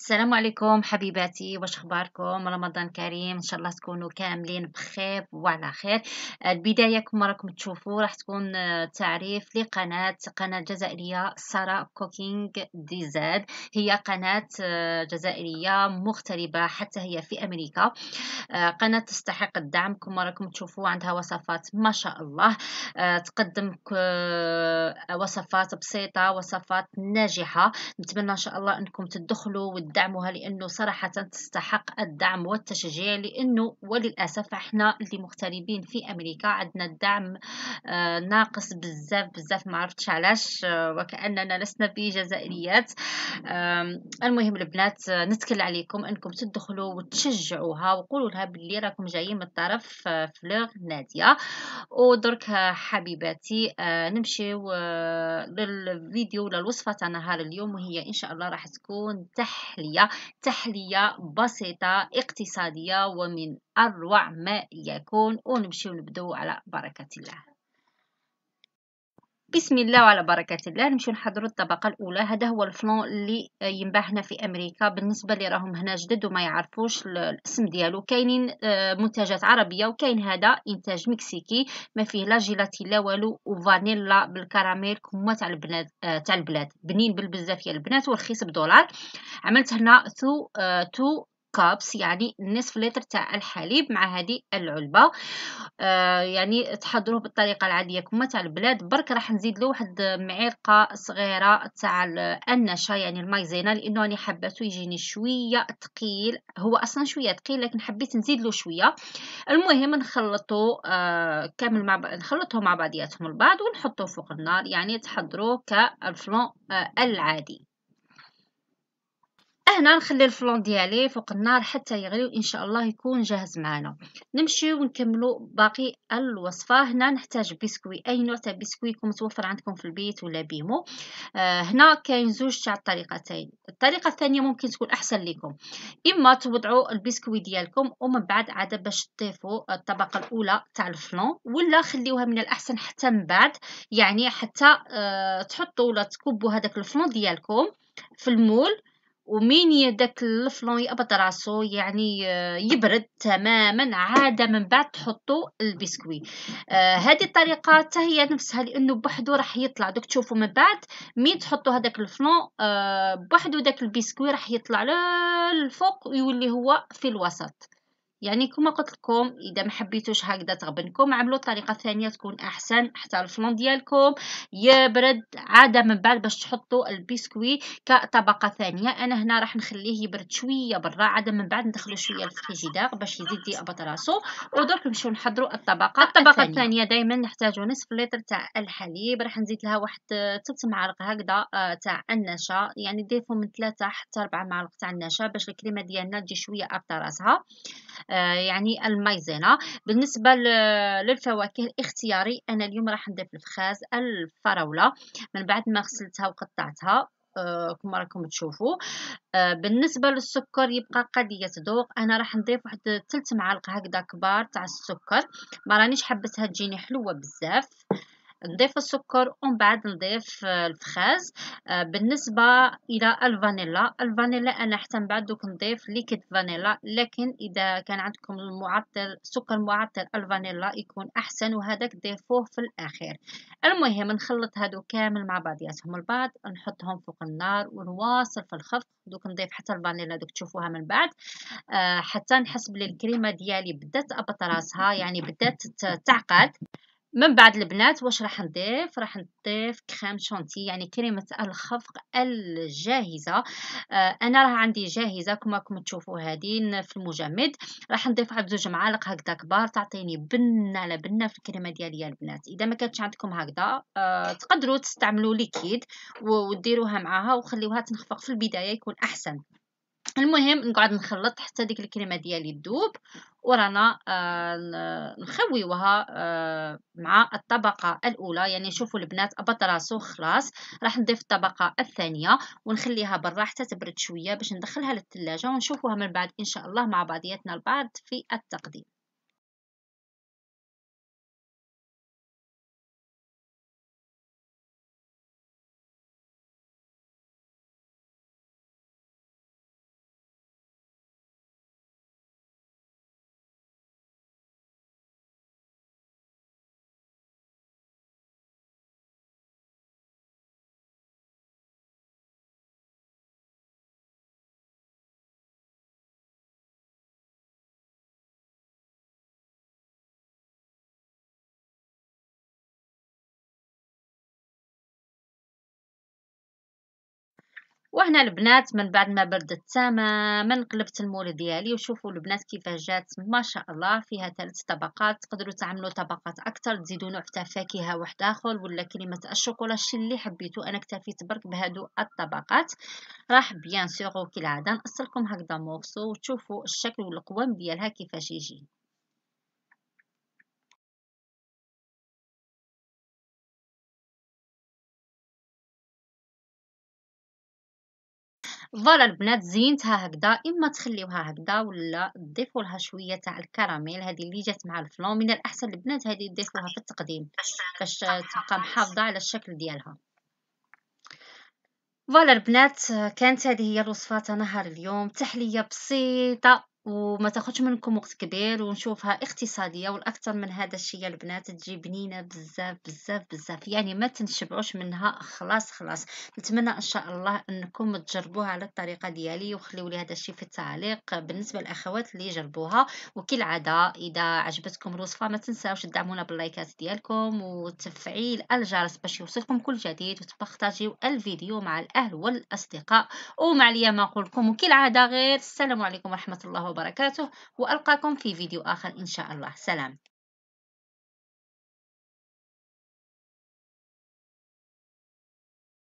السلام عليكم حبيباتي واش اخباركم رمضان كريم ان شاء الله تكونوا كاملين بخير وعلى خير البدايه كما راكم تشوفوا راح تكون آه، تعريف لقناه قناه جزائريه سارة كوكينغ دي زاد هي قناه آه، جزائريه مغتربه حتى هي في امريكا آه، قناه تستحق الدعم كما راكم تشوفوا عندها وصفات ما شاء الله تقدم وصفات بسيطه وصفات ناجحه نتمنى ان شاء الله انكم تدخلوا دعمها لأنه صراحة تستحق الدعم والتشجيع لأنه وللأسف احنا اللي مغتربين في أمريكا عندنا الدعم آه، ناقص بزاف بزاف ما عرفتش علاش آه، وكأننا لسنا بجزائريات المهم البنات آه، نتكل عليكم أنكم تدخلوا وتشجعوها وقولوا لها باللي راكم جايين من طرف فلوغ نادية ودرك حبيباتي نمشيو للفيديو للوصفة تاع نهار اليوم وهي إن شاء الله راح تكون تحت التحلية تحلية بسيطة اقتصادية ومن أروع ما يكون ونمشيو ونبدو على بركة الله بسم الله وعلى بركة الله نمشيو نحضرو الطبقة الأولى هذا هو الفلون اللي ينباع هنا في أمريكا بالنسبة اللي راهم هنا جدد وما يعرفوش الاسم ديالو كاينين آه، منتجات عربية وكاين هذا إنتاج مكسيكي ما فيه لا جيلاتي لا والو وفانيلا بالكراميل كما تاع البنات آه، تاع البلاد بنين بالبزاف يا البنات ورخيص بدولار عملت هنا تو آه، تو كابس يعني نصف لتر تاع الحليب مع هذه العلبه آه، يعني تحضروه بالطريقه العاديه كما تاع البلاد برك راح نزيد له واحد معلقه صغيره تاع النشا يعني المايزينا لانه انا حبته يجيني شويه تقيل هو اصلا شويه تقيل لكن حبيت نزيد له شويه المهم نخلطه آه، كامل مع بعض نخلطه مع بعضياتهم البعض ونحطه فوق النار يعني تحضروه كالفلون آه، العادي هنا نخلي الفلون ديالي فوق النار حتى يغلي وان شاء الله يكون جاهز معنا نمشيو ونكملوا باقي الوصفه هنا نحتاج بسكوي اي نوع تاع بسكوي يكون متوفر عندكم في البيت ولا بيمو آه هنا كاين زوج تاع الطريقتين الطريقه الثانيه ممكن تكون احسن لكم اما توضعوا البسكوي ديالكم ومن بعد عاد باش تضيفوا الطبقه الاولى تاع الفلون ولا خليوها من الاحسن حتى من بعد يعني حتى آه تحطوا ولا تكبوا هذاك الفلون ديالكم في المول ومين داك الفلون يقبض راسو يعني آه، يبرد تماما عاده من بعد تحطوا البسكوي آه هذه الطريقه حتى هي نفسها لانه بوحدو راح يطلع دوك تشوفوا من بعد مين تحطوا هذاك الفلون آه بوحدو داك البسكوي راح يطلع للفوق ويولي هو في الوسط يعني كما قلت لكم اذا ما حبيتوش هكذا تغبنكم عملوا طريقه ثانيه تكون احسن حتى الفلون ديالكم يبرد عاده من بعد باش تحطوا البسكوي كطبقه ثانيه انا هنا راح نخليه يبرد شويه برا عاده من بعد ندخلو شويه للفريجيدير باش يزيد يقبض راسو ودرك نمشيو نحضروا الطبقه الطبقه الثانيه دائما نحتاجو نصف لتر تاع الحليب راح نزيد لها واحد ثلث معالق هكذا آه، تاع النشا يعني ضيفوا من ثلاثة حتى 4 معالق تاع النشا باش الكريمه ديالنا تجي شويه ابط راسها آه، يعني المايزينا بالنسبه للفواكه الاختياري انا اليوم راح نضيف الفخاز الفراوله من بعد ما غسلتها وقطعتها آه، كما راكم تشوفوا آه، بالنسبه للسكر يبقى قضيه ذوق انا راح نضيف واحد ثلث معالق هكذا كبار تاع السكر ما رانيش حبستها تجيني حلوه بزاف نضيف السكر ومن بعد نضيف آه، الفخاز آه، بالنسبه الى الفانيلا الفانيلا انا حتى من بعد دوك نضيف ليكيد فانيلا لكن اذا كان عندكم المعطر سكر معطر الفانيلا يكون احسن وهذاك ضيفوه في الاخير المهم نخلط هادو كامل مع بعضياتهم البعض نحطهم فوق النار ونواصل في الخفق دوك نضيف حتى الفانيلا دوك تشوفوها من بعد آه، حتى نحس بلي الكريمه ديالي بدات ابطراسها يعني بدات تعقد من بعد البنات واش راح نضيف راح نضيف كريم شانتي يعني كريمه الخفق الجاهزه آه انا راه عندي جاهزه كما راكم تشوفوا هذه في المجمد راح نضيف واحد زوج معالق هكذا كبار تعطيني بنه على بنه في الكريمه ديالي يا البنات اذا ما كانتش عندكم هكذا آه تقدروا تستعملوا ليكيد وديروها معاها وخليوها تنخفق في البدايه يكون احسن المهم نقعد نخلط حتى ديك الكريمه ديالي تذوب ورانا آه نخويوها آه مع الطبقه الاولى يعني شوفوا البنات ابط راسو خلاص راح نضيف الطبقه الثانيه ونخليها برا حتى تبرد شويه باش ندخلها للثلاجه ونشوفوها من بعد ان شاء الله مع بعضياتنا البعض في التقديم وهنا البنات من بعد ما بردت تماما قلبت المول ديالي وشوفوا البنات كيفاش جات ما شاء الله فيها ثلاث طبقات تقدروا تعملوا طبقات اكثر تزيدوا نوع تاع فاكهه واحد اخر ولا كريمه الشوكولاشي اللي حبيتو انا اكتفيت برك بهادو الطبقات راح بيان سيغ وكالعاده نقص لكم هكذا موكسو وتشوفوا الشكل والقوام ديالها كيفاش يجي فوالا البنات زينتها هكذا اما تخليوها هكذا ولا تضيفوا لها شويه تاع الكراميل هذه اللي جات مع الفلون من الاحسن البنات هذه تضيفوها في التقديم باش تبقى محافظه على الشكل ديالها فوالا البنات كانت هذه هي الوصفه تاع نهار اليوم تحليه بسيطه وما تاخذش منكم وقت كبير ونشوفها اقتصاديه والاكثر من هذا الشيء البنات تجي بنينه بزاف بزاف بزاف يعني ما تنشبعوش منها خلاص خلاص نتمنى ان شاء الله انكم تجربوها على الطريقه ديالي وخليوا لي هذا الشيء في التعليق بالنسبه للاخوات اللي جربوها عاده اذا عجبتكم الوصفه ما تنساوش تدعمونا باللايكات ديالكم وتفعيل الجرس باش يوصلكم كل جديد وتبارطاجيو الفيديو مع الاهل والاصدقاء ومع ما نقول لكم عاده غير السلام عليكم ورحمه الله وبركاته وبركاته وألقاكم في فيديو آخر إن شاء الله سلام